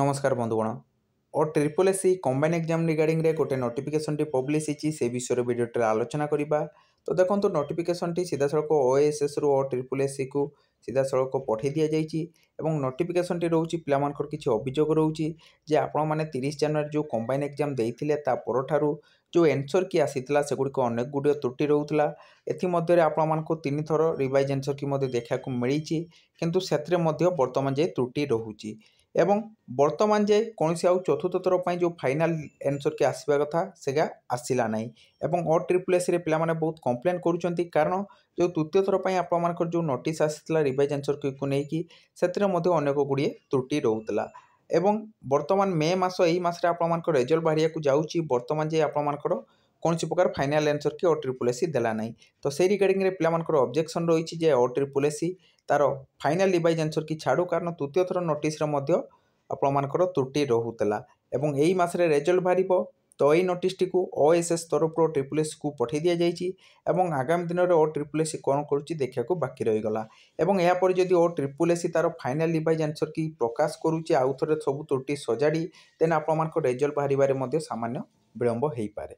নমস্কার বন্ধুগণ O triple S C combine exam রিগার্ডিংরে গোটে নোটিফিকেসনটি পব্লিশ হয়েছি সে বিষয়ে ভিডিওটিরে আলোচনা করা তো দেখুন নোটিফিকেসনটি সিধাসলখ ওএসএসরু ও ট্রিপল এসিকু সিধাসলখ পঠাই দিয়েছি এবং নোটিফিকেসনটি রয়েছে পিলামানকর কিছু অভিযোগ রয়েছে যে আপনার তিরিশ জানুয়ারি যে কম্বাইন এক্সাম দিয়ে তা পরঠার যে এনসর কি আসিলা সেগুড়ি অনেক গুড়িয়ে ত্রুটি রয়েছে এথিমধ্যে আপনার তিনিথর রিভাইজ এনসর কি দেখা মিছে কিন্তু সেতরে বর্তমান যে ত্রুটি রয়েছে ଏବଂ ବର୍ତ୍ତମାନ ଯେ କୌଣସି ଆଉ ଚତୁର୍ଥ ଥର ପାଇଁ ଯେଉଁ ଫାଇନାଲ୍ ଆନ୍ସର୍କି ଆସିବା କଥା ସେଇଟା ଆସିଲା ନାହିଁ ଏବଂ ଓ ଟ୍ରିପଲ୍ ଏସ୍ରେ ପିଲାମାନେ ବହୁତ କମ୍ପ୍ଲେନ୍ କରୁଛନ୍ତି କାରଣ ଯେଉଁ ତୃତୀୟ ଥର ପାଇଁ ଆପଣମାନଙ୍କର ଯେଉଁ ନୋଟିସ୍ ଆସିଥିଲା ରିଭାଇଜ୍ ଆନ୍ସର୍କୁ ନେଇକି ସେଥିରେ ମଧ୍ୟ ଅନେକ ଗୁଡ଼ିଏ ତ୍ରୁଟି ରହୁଥିଲା ଏବଂ ବର୍ତ୍ତମାନ ମେ ମାସ ଏଇ ମାସରେ ଆପଣମାନଙ୍କର ରେଜଲ୍ଟ ବାହାରିବାକୁ ଯାଉଛି ବର୍ତ୍ତମାନ ଯେ ଆପଣମାନଙ୍କର କୌଣସି ପ୍ରକାର ଫାଇନାଲ୍ ଆନ୍ସର୍ କି ଓ ଟ୍ରିପୁଲ୍ ଏସ୍ ଦେଲା ନାହିଁ ତ ସେଇ ରିଗାର୍ଡ଼ିଂରେ ପିଲାମାନଙ୍କର ଅବଜେକ୍ସନ୍ ରହିଛି ଯେ ଓ ଟ୍ରିପୁଲ୍ ଏସ୍ ତା'ର ଫାଇନାଲ୍ ରିଭାଇଜ୍ ଆନ୍ସର୍ କି ଛାଡ଼ୁ କାରଣ ତୃତୀୟ ଥର ନୋଟିସ୍ରେ ମଧ୍ୟ ଆପଣମାନଙ୍କର ତ୍ରୁଟି ରହୁଥିଲା ଏବଂ ଏହି ମାସରେ ରେଜଲ୍ଟ ବାହାରିବ ତ ଏହି ନୋଟିସ୍ଟିକୁ ଓ ଏସ୍ ଏସ୍ ତରଫରୁ ଟ୍ରିପୁଲ୍ ଏସ୍କୁ ପଠାଇ ଦିଆଯାଇଛି ଏବଂ ଆଗାମୀ ଦିନରେ ଓ ଟ୍ରିପୁଲ୍ ଏସ୍ କ'ଣ କରୁଛି ଦେଖିବାକୁ ବାକି ରହିଗଲା ଏବଂ ଏହାପରେ ଯଦି ଓ ଟ୍ରିପୁଲ୍ ଏସ୍ ତା'ର ଫାଇନାଲ୍ ରିଭାଇଜ୍ ଆନ୍ସର୍ କି ପ୍ରକାଶ କରୁଛି ଆଉ ଥରେ ସବୁ ତ୍ରୁଟି ସଜାଡ଼ି ଦେନ୍ ଆପଣମାନଙ୍କ ରେଜଲ୍ଟ ବାହାରିବାରେ ମଧ୍ୟ ସାମାନ୍ୟ ବିଳମ୍ବ ହୋଇପାରେ